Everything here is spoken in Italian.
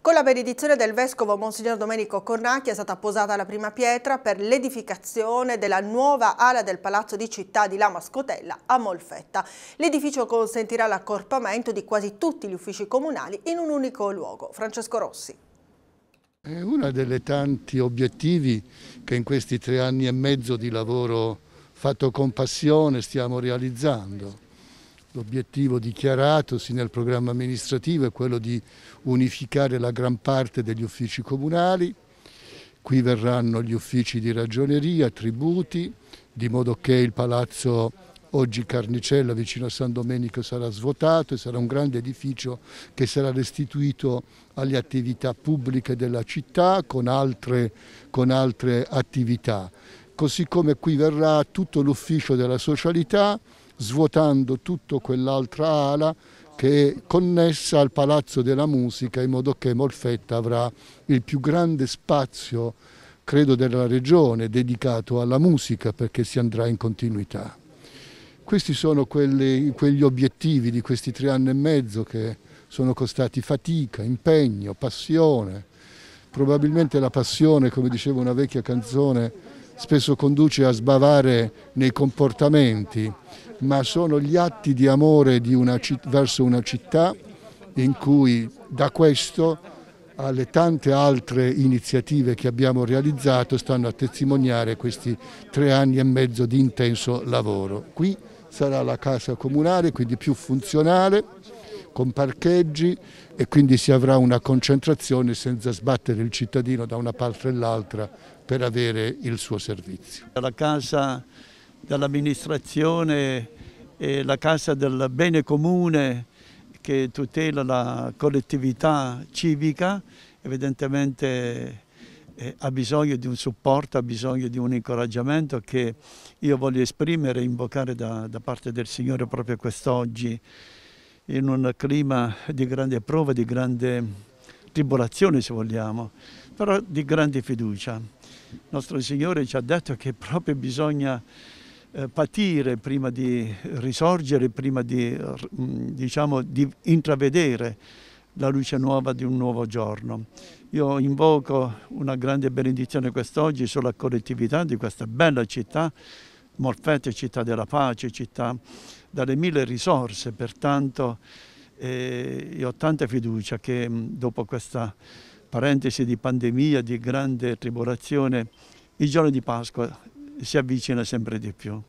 Con la benedizione del Vescovo Monsignor Domenico Cornacchi è stata posata la prima pietra per l'edificazione della nuova ala del Palazzo di Città di Lama Scotella a Molfetta. L'edificio consentirà l'accorpamento di quasi tutti gli uffici comunali in un unico luogo. Francesco Rossi. È uno dei tanti obiettivi che in questi tre anni e mezzo di lavoro fatto con passione stiamo realizzando L'obiettivo dichiaratosi nel programma amministrativo è quello di unificare la gran parte degli uffici comunali, qui verranno gli uffici di ragioneria, tributi, di modo che il palazzo oggi Carnicella vicino a San Domenico sarà svuotato e sarà un grande edificio che sarà restituito alle attività pubbliche della città con altre, con altre attività. Così come qui verrà tutto l'ufficio della socialità, svuotando tutta quell'altra ala che è connessa al Palazzo della Musica in modo che Molfetta avrà il più grande spazio, credo, della regione dedicato alla musica perché si andrà in continuità. Questi sono quelli, quegli obiettivi di questi tre anni e mezzo che sono costati fatica, impegno, passione. Probabilmente la passione, come diceva una vecchia canzone, spesso conduce a sbavare nei comportamenti, ma sono gli atti di amore di una verso una città in cui da questo alle tante altre iniziative che abbiamo realizzato stanno a testimoniare questi tre anni e mezzo di intenso lavoro. Qui sarà la casa comunale, quindi più funzionale, con parcheggi e quindi si avrà una concentrazione senza sbattere il cittadino da una parte all'altra per avere il suo servizio. La casa dell'amministrazione e la Casa del Bene Comune che tutela la collettività civica, evidentemente eh, ha bisogno di un supporto, ha bisogno di un incoraggiamento che io voglio esprimere e invocare da, da parte del Signore proprio quest'oggi in un clima di grande prova, di grande tribolazione se vogliamo, però di grande fiducia. Il nostro Signore ci ha detto che proprio bisogna eh, patire prima di risorgere, prima di, mm, diciamo, di intravedere la luce nuova di un nuovo giorno. Io invoco una grande benedizione quest'oggi sulla collettività di questa bella città, Morfette, città della pace, città dalle mille risorse, pertanto eh, io ho tanta fiducia che mm, dopo questa parentesi di pandemia, di grande tribolazione, il giorno di Pasqua si avvicina sempre di più.